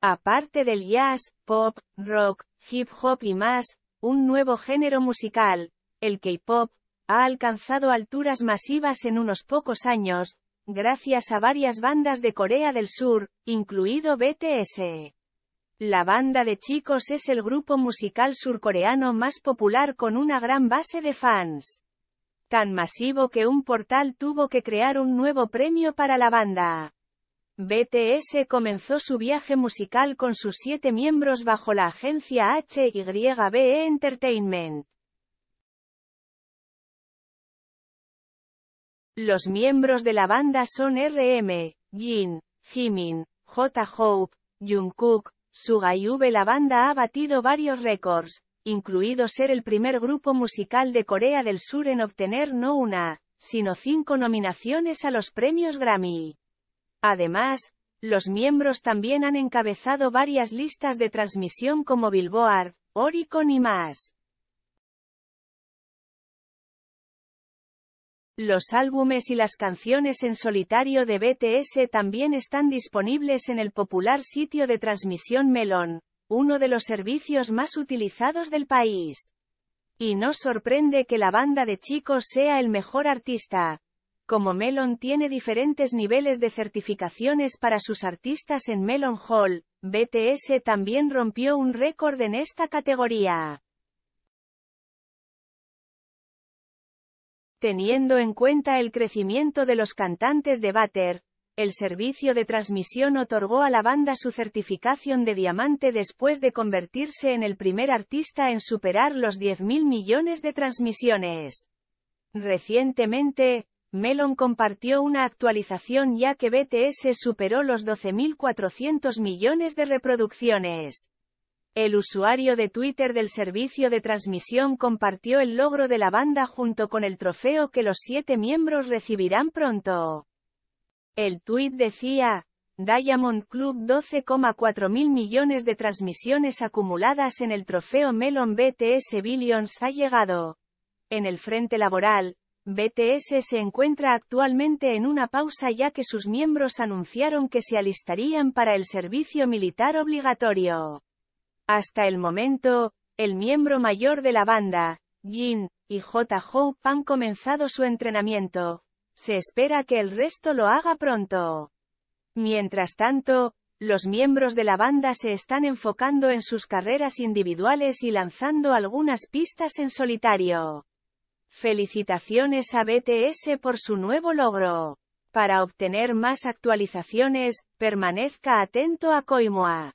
aparte del jazz, pop, rock, hip hop y más, un nuevo género musical, el K-pop, ha alcanzado alturas masivas en unos pocos años, gracias a varias bandas de Corea del Sur, incluido BTS. La banda de chicos es el grupo musical surcoreano más popular con una gran base de fans. Tan masivo que un portal tuvo que crear un nuevo premio para la banda. BTS comenzó su viaje musical con sus siete miembros bajo la agencia HYBE Entertainment. Los miembros de la banda son RM, Jin, Jimin, J. Hope, Jungkook, Suga y V. La banda ha batido varios récords, incluido ser el primer grupo musical de Corea del Sur en obtener no una, sino cinco nominaciones a los premios Grammy. Además, los miembros también han encabezado varias listas de transmisión como Billboard, Oricon y más. Los álbumes y las canciones en solitario de BTS también están disponibles en el popular sitio de transmisión Melon, uno de los servicios más utilizados del país. Y no sorprende que la banda de chicos sea el mejor artista, como Melon tiene diferentes niveles de certificaciones para sus artistas en Melon Hall, BTS también rompió un récord en esta categoría. Teniendo en cuenta el crecimiento de los cantantes de Butter, el servicio de transmisión otorgó a la banda su certificación de diamante después de convertirse en el primer artista en superar los 10.000 millones de transmisiones. Recientemente, Melon compartió una actualización ya que BTS superó los 12.400 millones de reproducciones. El usuario de Twitter del servicio de transmisión compartió el logro de la banda junto con el trofeo que los siete miembros recibirán pronto. El tuit decía, Diamond Club 12,4 mil millones de transmisiones acumuladas en el trofeo Melon BTS Billions ha llegado. En el frente laboral, BTS se encuentra actualmente en una pausa ya que sus miembros anunciaron que se alistarían para el servicio militar obligatorio. Hasta el momento, el miembro mayor de la banda, Jin, y J. Hope han comenzado su entrenamiento. Se espera que el resto lo haga pronto. Mientras tanto, los miembros de la banda se están enfocando en sus carreras individuales y lanzando algunas pistas en solitario. Felicitaciones a BTS por su nuevo logro. Para obtener más actualizaciones, permanezca atento a Coimoa.